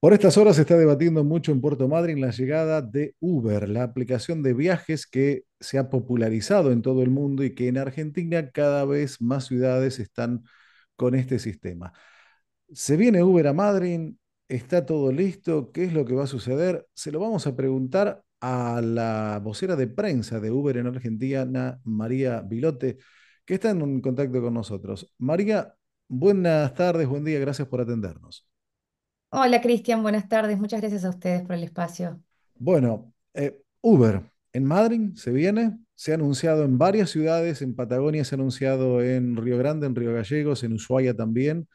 Por estas horas se está debatiendo mucho en Puerto Madryn la llegada de Uber, la aplicación de viajes que se ha popularizado en todo el mundo y que en Argentina cada vez más ciudades están con este sistema. ¿Se viene Uber a Madryn? ¿Está todo listo? ¿Qué es lo que va a suceder? Se lo vamos a preguntar a la vocera de prensa de Uber en Argentina, María Vilote, que está en contacto con nosotros. María, buenas tardes, buen día, gracias por atendernos. Hola Cristian, buenas tardes. Muchas gracias a ustedes por el espacio. Bueno, eh, Uber en Madrid se viene, se ha anunciado en varias ciudades, en Patagonia se ha anunciado en Río Grande, en Río Gallegos, en Ushuaia también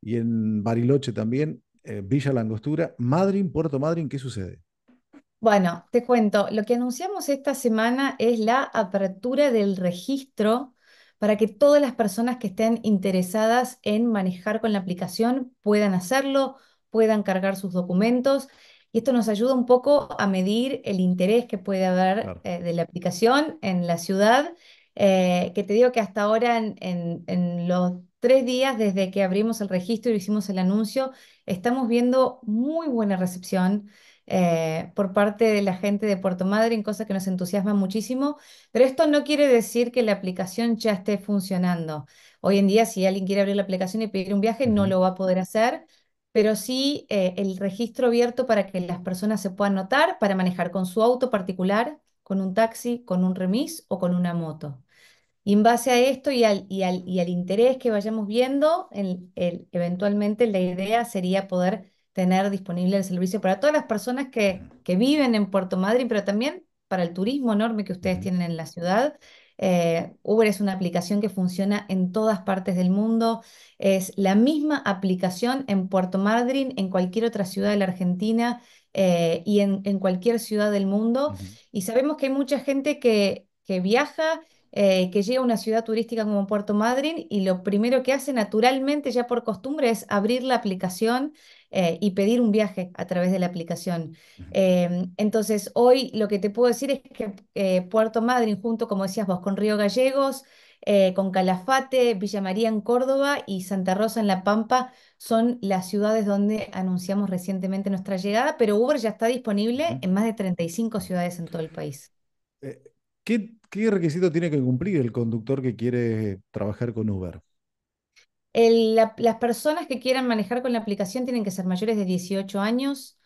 y en Bariloche también, eh, Villa Langostura, Madrid, Puerto Madryn, ¿qué sucede? Bueno, te cuento, lo que anunciamos esta semana es la apertura del registro para que todas las personas que estén interesadas en manejar con la aplicación puedan hacerlo puedan cargar sus documentos. Y esto nos ayuda un poco a medir el interés que puede haber eh, de la aplicación en la ciudad, eh, que te digo que hasta ahora en, los tres días desde que abrimos el registro y hicimos el anuncio, estamos viendo muy buena recepción eh, por parte de la gente de Puerto Madryn, cosa que nos entusiasma muchísimo, pero esto no quiere decir que la aplicación ya esté funcionando. Hoy en día, si alguien quiere abrir la aplicación y pedir un viaje, no lo va a poder hacer pero sí eh, el registro abierto para que las personas se puedan notar para manejar con su auto particular, con un taxi, con un remis o con una moto. Y en base a esto y al, y y al interés que vayamos viendo, el, eventualmente la idea sería poder tener disponible el servicio para todas las personas que, que viven en Puerto Madryn, pero también para el turismo enorme que ustedes tienen en la ciudad. Eh, Uber es una aplicación que funciona en todas partes del mundo. Es la misma aplicación en Puerto Madryn, en cualquier otra ciudad de la Argentina eh, y en, cualquier ciudad del mundo. Y sabemos que hay mucha gente que, viaja, eh, que llega a una ciudad turística como Puerto Madryn y lo primero que hace naturalmente, ya por costumbre, es abrir la aplicación eh, y pedir un viaje a través de la aplicación. Eh, entonces, hoy lo que te puedo decir es que eh, Puerto Madryn, junto, como decías vos, con Río Gallegos, con Calafate, Villa María en Córdoba y Santa Rosa en La Pampa, son las ciudades donde anunciamos recientemente nuestra llegada, pero Uber ya está disponible en más de 35 ciudades en todo el país. ¿Qué requisito tiene que cumplir el conductor que quiere trabajar con Uber? las personas que quieran manejar con la aplicación tienen que ser mayores de 18 años,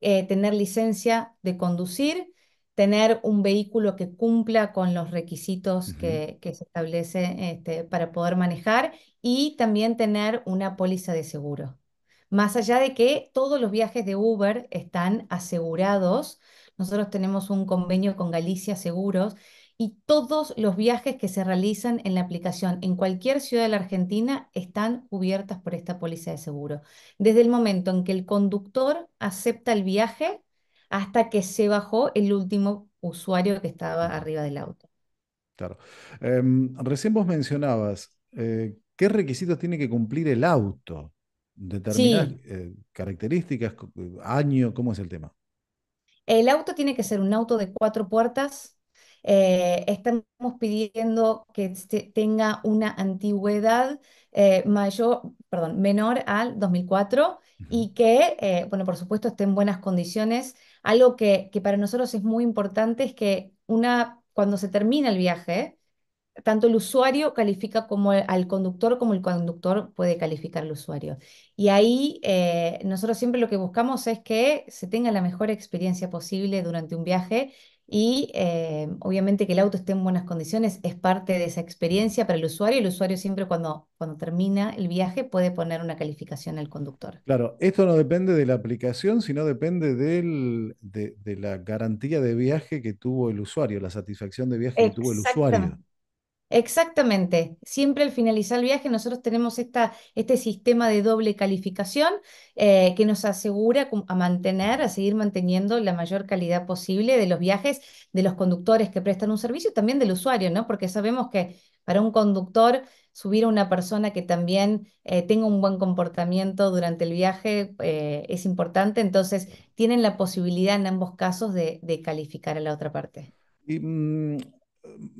eh, tener licencia de conducir, tener un vehículo que cumpla con los requisitos que, se establece este, para poder manejar y también tener una póliza de seguro. Más allá de que todos los viajes de Uber están asegurados, nosotros tenemos un convenio con Galicia Seguros y todos los viajes que se realizan en la aplicación en cualquier ciudad de la Argentina están cubiertas por esta póliza de seguro. Desde el momento en que el conductor acepta el viaje hasta que se bajó el último usuario que estaba arriba del auto. Claro. Em, recién vos mencionabas, eh, ¿qué requisitos tiene que cumplir el auto? Determinadas eh, características, eh, año, ¿cómo es el tema? El auto tiene que ser un auto de cuatro puertas, eh, estamos pidiendo que tenga una antigüedad eh, mayor, perdón, menor al 2004 y que, eh, bueno, por supuesto, esté en buenas condiciones. Algo que, que, para nosotros es muy importante es que una, cuando se termina el viaje, tanto el usuario califica como al conductor como el conductor puede calificar al usuario. Y ahí nosotros siempre lo que buscamos es que se tenga la mejor experiencia posible durante un viaje y eh, obviamente que el auto esté en buenas condiciones es parte de esa experiencia para el usuario. El usuario siempre cuando, cuando termina el viaje puede poner una calificación al conductor. Claro, esto no depende de la aplicación, sino depende del, de, la garantía de viaje que tuvo el usuario, la satisfacción de viaje que tuvo el usuario. Exactamente. Siempre al finalizar el viaje nosotros tenemos esta, este sistema de doble calificación eh, que nos asegura a mantener, a seguir manteniendo la mayor calidad posible de los viajes de los conductores que prestan un servicio y también del usuario, ¿no? Porque sabemos que para un conductor subir a una persona que también eh, tenga un buen comportamiento durante el viaje eh, es importante, entonces tienen la posibilidad en ambos casos de, calificar a la otra parte. Y, mm,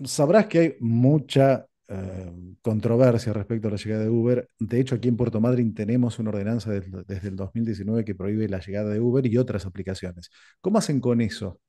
sabrás que hay mucha eh, controversia respecto a la llegada de Uber. De hecho, aquí en Puerto Madryn tenemos una ordenanza desde, el 2019 que prohíbe la llegada de Uber y otras aplicaciones. ¿Cómo hacen con eso?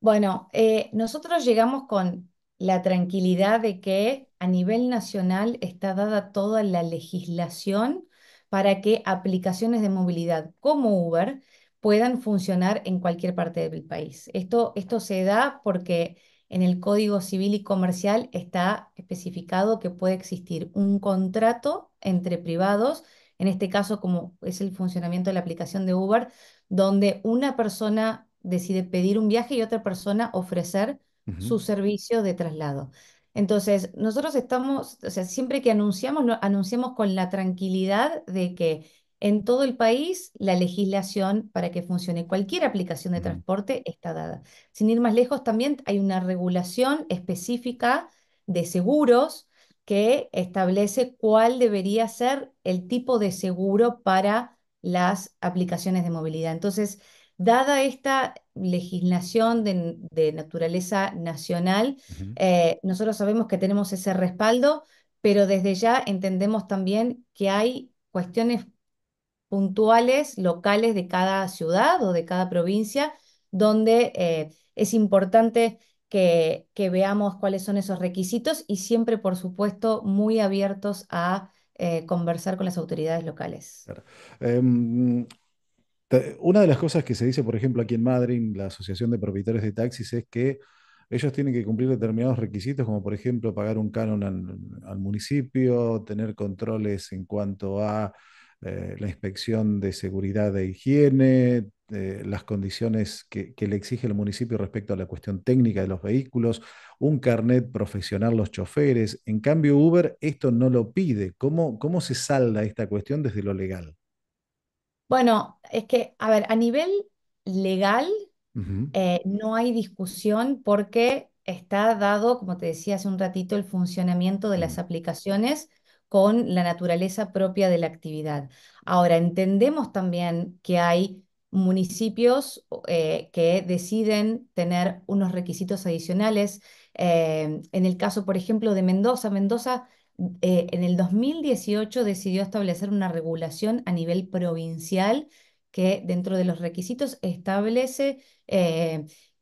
Bueno, eh, nosotros llegamos con la tranquilidad de que a nivel nacional está dada toda la legislación para que aplicaciones de movilidad como Uber puedan funcionar en cualquier parte del país. Esto, esto se da porque en el Código Civil y Comercial está especificado que puede existir un contrato entre privados, en este caso como es el funcionamiento de la aplicación de Uber, donde una persona decide pedir un viaje y otra persona ofrecer su servicio de traslado. Entonces, nosotros estamos, o sea, siempre que anunciamos, lo anunciamos con la tranquilidad de que en todo el país, la legislación para que funcione cualquier aplicación de transporte está dada. Sin ir más lejos, también hay una regulación específica de seguros que establece cuál debería ser el tipo de seguro para las aplicaciones de movilidad. Entonces, dada esta legislación de, naturaleza nacional, eh, nosotros sabemos que tenemos ese respaldo, pero desde ya entendemos también que hay cuestiones puntuales, locales de cada ciudad o de cada provincia, donde eh, es importante que, veamos cuáles son esos requisitos y siempre, por supuesto, muy abiertos a eh, conversar con las autoridades locales. Em, una de las cosas que se dice, por ejemplo, aquí en Madrid, la Asociación de Propietarios de Taxis, es que ellos tienen que cumplir determinados requisitos, como por ejemplo pagar un canon al municipio, tener controles en cuanto a eh, la inspección de seguridad e higiene, eh, las condiciones que, le exige el municipio respecto a la cuestión técnica de los vehículos, un carnet profesional los choferes. En cambio, Uber esto no lo pide. ¿Cómo, se salda esta cuestión desde lo legal? Bueno, es que, a ver, a nivel legal eh, no hay discusión porque está dado, como te decía hace un ratito, el funcionamiento de las aplicaciones con la naturaleza propia de la actividad. Ahora, entendemos también que hay municipios eh, que deciden tener unos requisitos adicionales. Eh, en el caso, por ejemplo, de Mendoza, Mendoza eh, en el 2018 decidió establecer una regulación a nivel provincial que dentro de los requisitos establece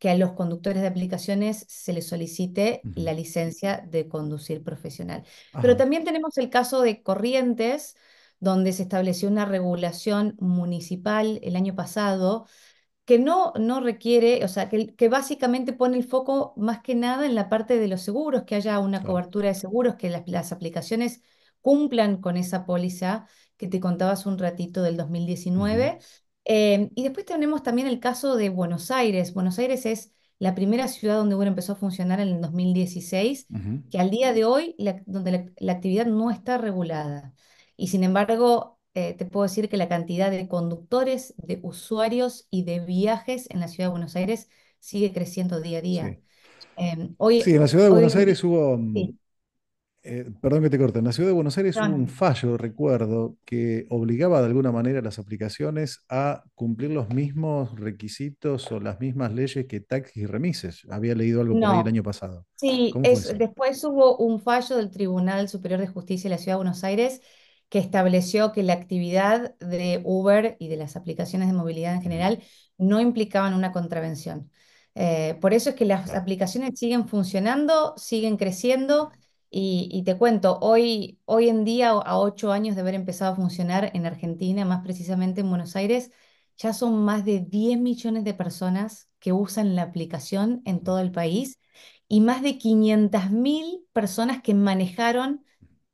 que a los conductores de aplicaciones se les solicite la licencia de conducir profesional. Pero también tenemos el caso de Corrientes, donde se estableció una regulación municipal el año pasado que no, no requiere, o sea, que, que, básicamente pone el foco más que nada en la parte de los seguros, que haya una cobertura de seguros, que las, aplicaciones cumplan con esa póliza que te contabas un ratito del 2019. Em, y después tenemos también el caso de Buenos Aires. Buenos Aires es la primera ciudad donde Uber empezó a funcionar en el 2016, que al día de hoy, la, donde la, actividad no está regulada. Y sin embargo, eh, te puedo decir que la cantidad de conductores, de usuarios y de viajes en la ciudad de Buenos Aires sigue creciendo día a día. Sí, em, hoy, en la ciudad de Buenos Aires hubo... Mm, eh, perdón que te corte, en la ciudad de Buenos Aires hubo un fallo, recuerdo, que obligaba de alguna manera a las aplicaciones a cumplir los mismos requisitos o las mismas leyes que taxis y remises. Había leído algo por ahí el año pasado. Sí, después hubo un fallo del Tribunal Superior de Justicia de la Ciudad de Buenos Aires que estableció que la actividad de Uber y de las aplicaciones de movilidad en general no implicaban una contravención. Eh, por eso es que las aplicaciones siguen funcionando, siguen creciendo y, te cuento, hoy, hoy en día, a ocho años de haber empezado a funcionar en Argentina, más precisamente en Buenos Aires, ya son más de 10 millones de personas que usan la aplicación en todo el país y más de 500.000 personas que manejaron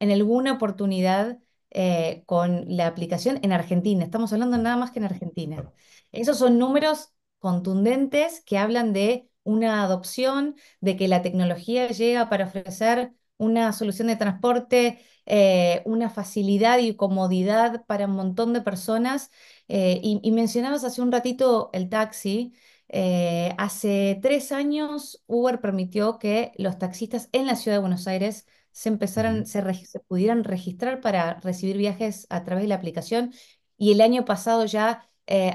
en alguna oportunidad eh, con la aplicación en Argentina. Estamos hablando nada más que en Argentina. Esos son números contundentes que hablan de una adopción, de que la tecnología llega para ofrecer una solución de transporte, eh, una facilidad y comodidad para un montón de personas. Eh, y, mencionabas hace un ratito el taxi. Eh, hace tres años Uber permitió que los taxistas en la ciudad de Buenos Aires se empezaran, se, pudieran registrar para recibir viajes a través de la aplicación. Y el año pasado ya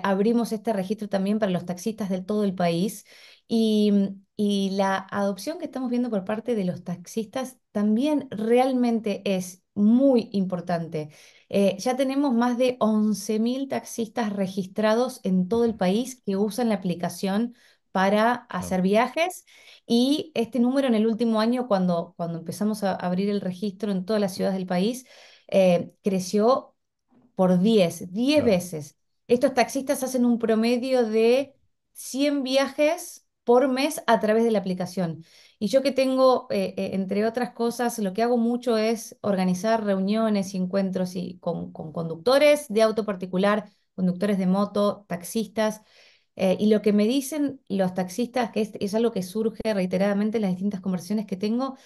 abrimos este registro también para los taxistas de todo el país Mm, y, la adopción que estamos viendo por parte de los taxistas también realmente es muy importante. Eh, ya tenemos más de 11.000 taxistas registrados en todo el país que usan la aplicación para hacer viajes y este número en el último año, cuando, cuando empezamos a abrir el registro en todas las ciudades del país, eh, creció por 10, 10 veces. Estos taxistas hacen un promedio de 100 viajes por mes a través de la aplicación. Y yo que tengo, eh, eh, entre otras cosas, lo que hago mucho es organizar reuniones y encuentros con, conductores de auto particular, conductores de moto, taxistas. Eh, y lo que me dicen los taxistas, que es, es algo que surge reiteradamente en las distintas conversaciones que tengo,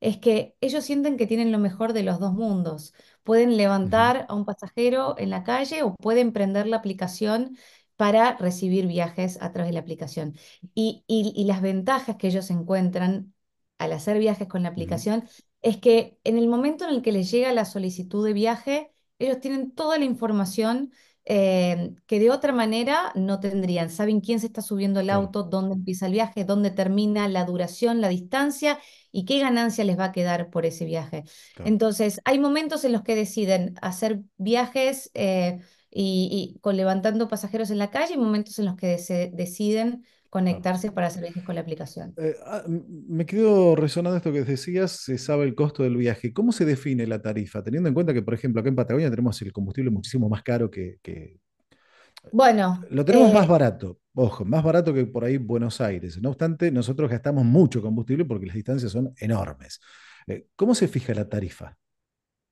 es que ellos sienten que tienen lo mejor de los dos mundos. Pueden levantar a un pasajero en la calle o pueden prender la aplicación para recibir viajes a través de la aplicación. Y, las ventajas que ellos encuentran al hacer viajes con la aplicación es que en el momento en el que les llega la solicitud de viaje, ellos tienen toda la información eh, que de otra manera no tendrían. Saben quién se está subiendo el auto, dónde empieza el viaje, dónde termina la duración, la distancia y qué ganancia les va a quedar por ese viaje. Entonces, hay momentos en los que deciden hacer viajes eh, y, con levantando pasajeros en la calle y momentos en los que se deciden conectarse para hacer viajes con la aplicación. Eh, ah, me quedo resonando esto que decías, se sabe el costo del viaje. ¿Cómo se define la tarifa? Teniendo en cuenta que, por ejemplo, acá en Patagonia tenemos el combustible muchísimo más caro que... Bueno. Lo tenemos más eh, barato, ojo, más barato que por ahí Buenos Aires. No obstante, nosotros gastamos mucho combustible porque las distancias son enormes. Eh, ¿Cómo se fija la tarifa?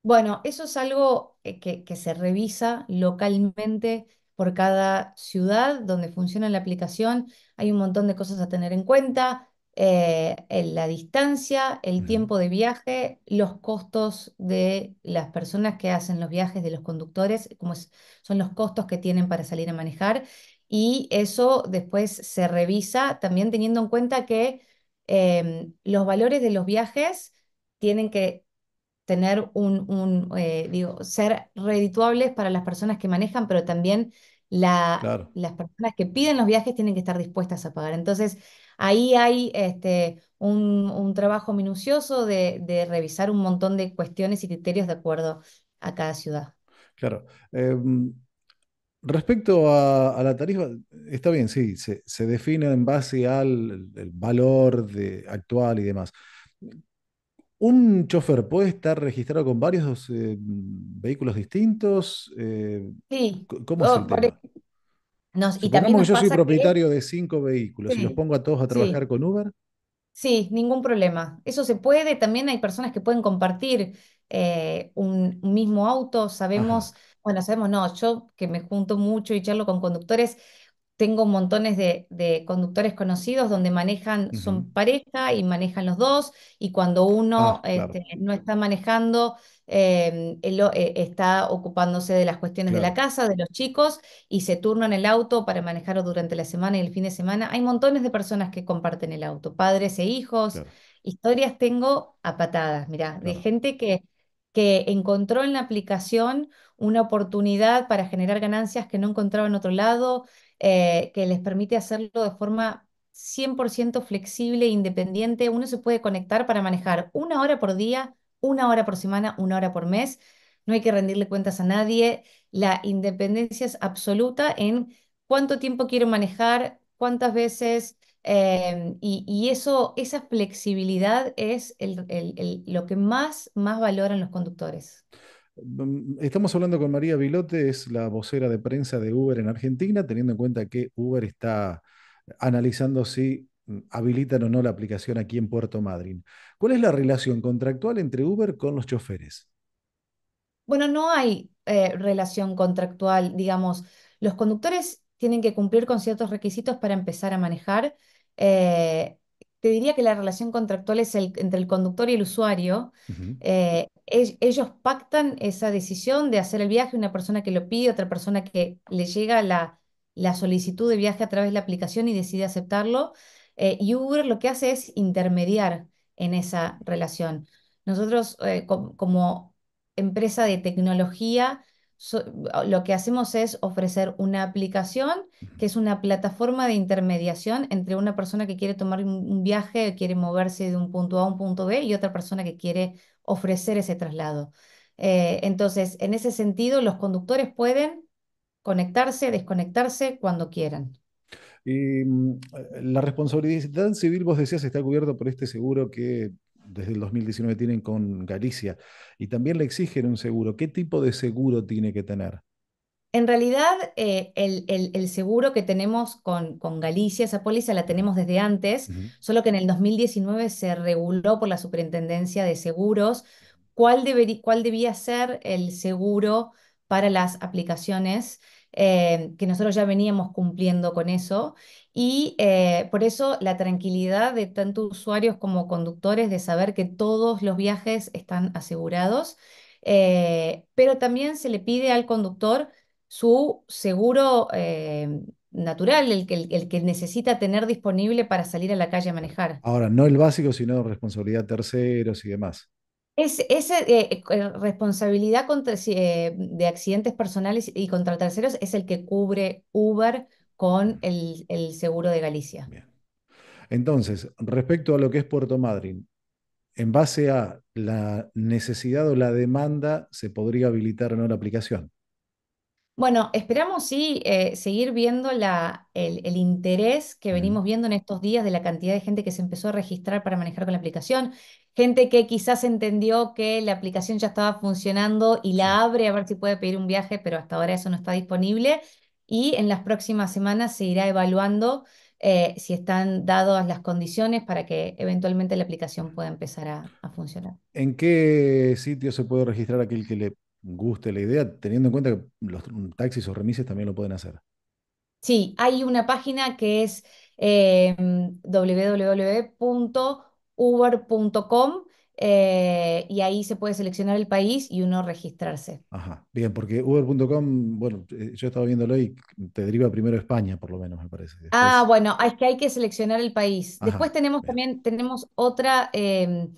Bueno, eso es algo eh, que, se revisa localmente por cada ciudad donde funciona la aplicación. Hay un montón de cosas a tener en cuenta, eh, la distancia, el tiempo de viaje, los costos de las personas que hacen los viajes, de los conductores, como son los costos que tienen para salir a manejar. Y eso después se revisa también teniendo en cuenta que em, los valores de los viajes tienen que tener un, eh, digo, ser redituables para las personas que manejan, pero también las personas que piden los viajes tienen que estar dispuestas a pagar. Entonces, ahí hay este, un, trabajo minucioso de, revisar un montón de cuestiones y criterios de acuerdo a cada ciudad. Claro. Em, respecto a, la tarifa, está bien, sí, se, define en base al el valor de, actual y demás. ¿Un chofer puede estar registrado con varios eh, vehículos distintos? Eh, sí. ¿Cómo es el e-, y yo soy propietario de cinco vehículos y los pongo a todos a trabajar con Uber. Sí, ningún problema. Eso se puede. También hay personas que pueden compartir eh, un, mismo auto. Sabemos, bueno, sabemos, no, yo que me junto mucho y charlo con conductores, tengo montones de, conductores conocidos donde manejan, son pareja y manejan los dos, y cuando uno ah, este, no está manejando, eh, eh, está ocupándose de las cuestiones de la casa, de los chicos, y se turnan el auto para manejarlo durante la semana y el fin de semana. Hay montones de personas que comparten el auto, padres e hijos. Historias tengo a patadas, mirá, de gente que, que encontró en la aplicación una oportunidad para generar ganancias que no encontraba en otro lado, eh, que les permite hacerlo de forma 100% flexible e independiente. Uno se puede conectar para manejar una hora por día, una hora por semana, una hora por mes. No hay que rendirle cuentas a nadie. La independencia es absoluta en cuánto tiempo quiero manejar, cuántas veces. Eh, y, eso, esa flexibilidad es lo que más, más valoran los conductores. Mm, estamos hablando con María Vilote, es la vocera de prensa de Uber en Argentina, teniendo en cuenta que Uber está analizando si mm, habilitan o no la aplicación aquí en Puerto Madryn. ¿Cuál es la relación contractual entre Uber con los choferes? Bueno, no hay eh, relación contractual, digamos. Los conductores tienen que cumplir con ciertos requisitos para empezar a manejar. Eh, te diría que la relación contractual es el, entre el conductor y el usuario. Eh, ellos pactan esa decisión de hacer el viaje, una persona que lo pide, otra persona que le llega la, solicitud de viaje a través de la aplicación y decide aceptarlo. Eh, y Uber lo que hace es intermediar en esa relación. Nosotros eh, como empresa de tecnología lo que hacemos es ofrecer una aplicación que es una plataforma de intermediación entre una persona que quiere tomar un viaje, quiere moverse de un punto A a un punto B y otra persona que quiere ofrecer ese traslado. Eh, entonces, en ese sentido, los conductores pueden conectarse, desconectarse cuando quieran. Y mm, eh, la responsabilidad civil, vos decías, está cubierta por este seguro que desde el 2019 tienen con Galicia, y también le exigen un seguro. ¿Qué tipo de seguro tiene que tener? En realidad, eh, el, seguro que tenemos con, con, Galicia, esa póliza la tenemos desde antes, solo que en el 2019 se reguló por la Superintendencia de Seguros cuál, cuál debía ser el seguro para las aplicaciones eh, que nosotros ya veníamos cumpliendo con eso y eh, por eso la tranquilidad de tanto usuarios como conductores de saber que todos los viajes están asegurados, eh, pero también se le pide al conductor su seguro natural, el que, el, que necesita tener disponible para salir a la calle a manejar. Ahora, no el básico, sino responsabilidad terceros y demás. Esa eh, eh, eh, responsabilidad contra, de accidentes personales y contra terceros es el que cubre Uber con el, el seguro de Galicia. Entonces, respecto a lo que es Puerto Madryn, en base a la necesidad o la demanda, se podría habilitar o no la aplicación. Bueno, esperamos sí eh, seguir viendo el, interés que venimos viendo en estos días de la cantidad de gente que se empezó a registrar para manejar con la aplicación, gente que quizás entendió que la aplicación ya estaba funcionando y la abre a ver si puede pedir un viaje, pero hasta ahora eso no está disponible y en las próximas semanas se irá evaluando eh, si están dadas las condiciones para que eventualmente la aplicación pueda empezar a, a funcionar. ¿En qué sitio se puede registrar aquel que le guste la idea, teniendo en cuenta que los taxis o remises también lo pueden hacer. Sí, hay una página que es em, www.uber.com eh, y ahí se puede seleccionar el país y uno registrarse. Ajá, bien, porque uber.com, bueno, eh, yo he estado viéndolo y te deriva primero España, por lo menos, me parece. Ah, bueno, es que hay que seleccionar el país. Después tenemos también, tenemos otra... Em,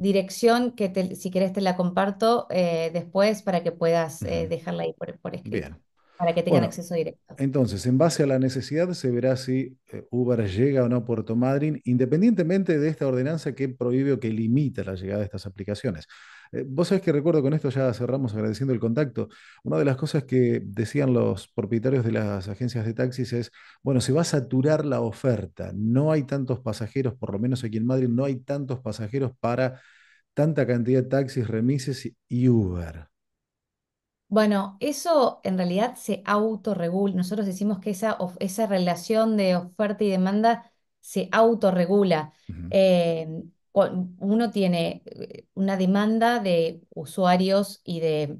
dirección que si querés te la comparto eh, después para que puedas eh, dejarla ahí por, por escrito. Bien. Para que tengan acceso directo. Entonces, en base a la necesidad se verá si eh, Uber llega o no a Puerto Madryn, independientemente de esta ordenanza que prohíbe o que limita la llegada de estas aplicaciones. Eh, vos sabés que recuerdo, con esto ya cerramos agradeciendo el contacto, una de las cosas que decían los propietarios de las agencias de taxis es, bueno, se va a saturar la oferta, no hay tantos pasajeros, por lo menos aquí en Madrid, no hay tantos pasajeros para tanta cantidad de taxis, remises y Uber. Bueno, eso en realidad se autorregula. Nosotros decimos que esa, esa relación de oferta y demanda se autorregula uno tiene eh, una demanda de usuarios y de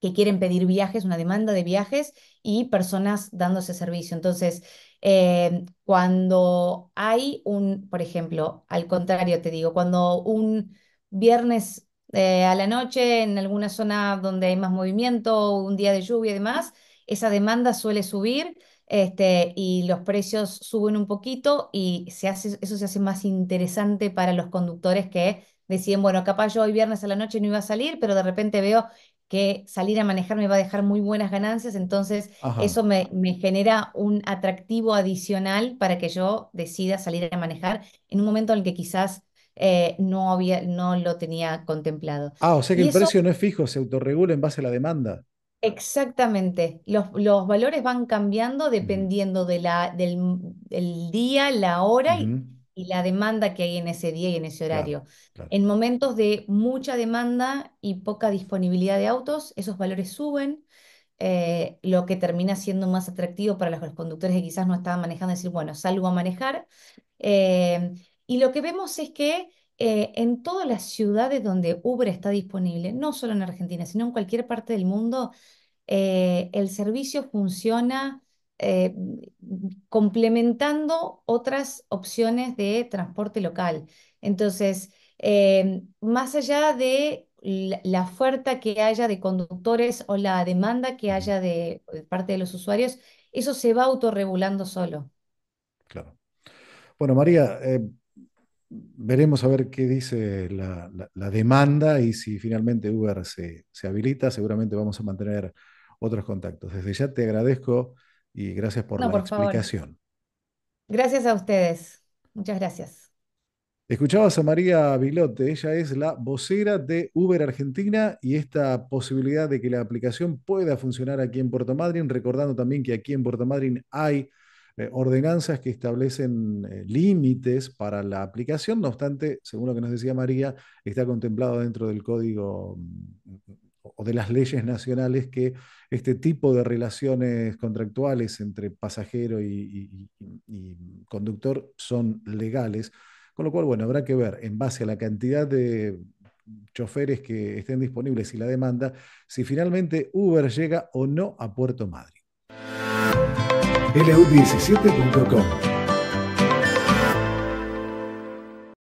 que quieren pedir viajes, una demanda de viajes y personas dándose servicio. Entonces, eh, cuando hay un, por ejemplo, al contrario te digo, cuando un viernes eh, a la noche en alguna zona donde hay más movimiento, un día de lluvia y demás, esa demanda suele subir este, y los precios suben un poquito y se hace, eso se hace más interesante para los conductores que deciden, bueno, capaz yo hoy viernes a la noche no iba a salir, pero de repente veo que salir a manejar me va a dejar muy buenas ganancias, entonces eso me, genera un atractivo adicional para que yo decida salir a manejar en un momento en el que quizás eh, no, había, no lo tenía contemplado. Ah, o sea que el precio no es fijo, se autorregula en base a la demanda. Exactamente, los, valores van cambiando dependiendo de la, del, día, la hora y, la demanda que hay en ese día y en ese horario. En momentos de mucha demanda y poca disponibilidad de autos, esos valores suben, eh, lo que termina siendo más atractivo para los conductores que quizás no estaban manejando, decir, bueno, salgo a manejar. Eh, y lo que vemos es que eh, en todas las ciudades donde Uber está disponible, no solo en Argentina, sino en cualquier parte del mundo, eh, el servicio funciona eh, complementando otras opciones de transporte local. Entonces, más allá de la oferta que haya de conductores o la demanda que haya de, parte de los usuarios, eso se va autorregulando solo. Claro. Bueno, María, veremos a ver qué dice la, demanda y si finalmente Uber se, habilita, seguramente vamos a mantener otros contactos. Desde ya te agradezco y gracias por la explicación. Gracias a ustedes. Muchas gracias. Escuchabas a María Vilote, ella es la vocera de Uber Argentina y esta posibilidad de que la aplicación pueda funcionar aquí en Puerto Madryn, recordando también que aquí en Puerto Madryn hay eh, ordenanzas que establecen eh, límites para la aplicación, no obstante, según lo que nos decía María, está contemplado dentro del código mm, o de las leyes nacionales que este tipo de relaciones contractuales entre pasajero y, conductor son legales, con lo cual, bueno, habrá que ver en base a la cantidad de choferes que estén disponibles y la demanda, si finalmente Uber llega o no a Puerto Madre lu17.com.